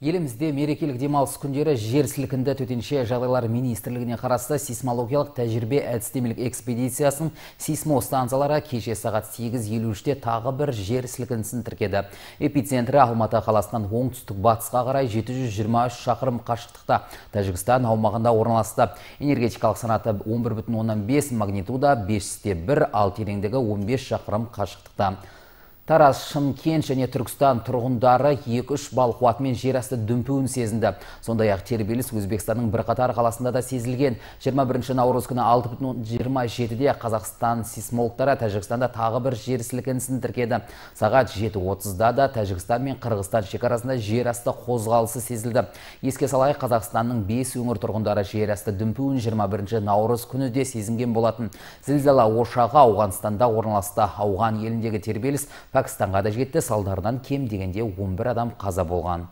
Елімізде мерекелік демалыс күндері жер сілкінді төтенше жағдайлар министрлігіне қарасты сейсмологиялық тәжірибе әдістемелік экспедициясының станциялары кеше сағат 8.53-те тағы бір жер сілкінісін тіркеді. Эпицентрі Алматы қаласынан оңтүстік батысқа қарай 723 шақырым қашықтықта Тәжікстан аумағында орналасты. Энергетикалық санаты бес магнитуда 5 бір ал тереңдігі 15 шақырым қашықтықта. Тараз, Шымкент және Түркістан тұрғындары 2-3 бал қуатымен асты дүмпуін сезінді. Сондай-ақ тербеліс Өзбекстанның бірқатар қаласында да сезілген. 21 наурыз күні 6.27-де Қазақстан сейсмологтары Тәжікстанда тағы бір жер сілкінісін тіркеді. Сағат 7.30-да да Тәжікстан мен Қырғызстан шекарасында жер асты қозғалысы сезілді. Еске салайық, Қазақстанның 5 өңір тұрғындары жер асты дүмпуін 21 наурыз күні де сезінген болатын. Зілзала ошағы Ауғанстанда орналасты. Ауған еліндегі тербеліс Пәкістанға да жетті салдарынан кем дегенде 11 адам қаза болған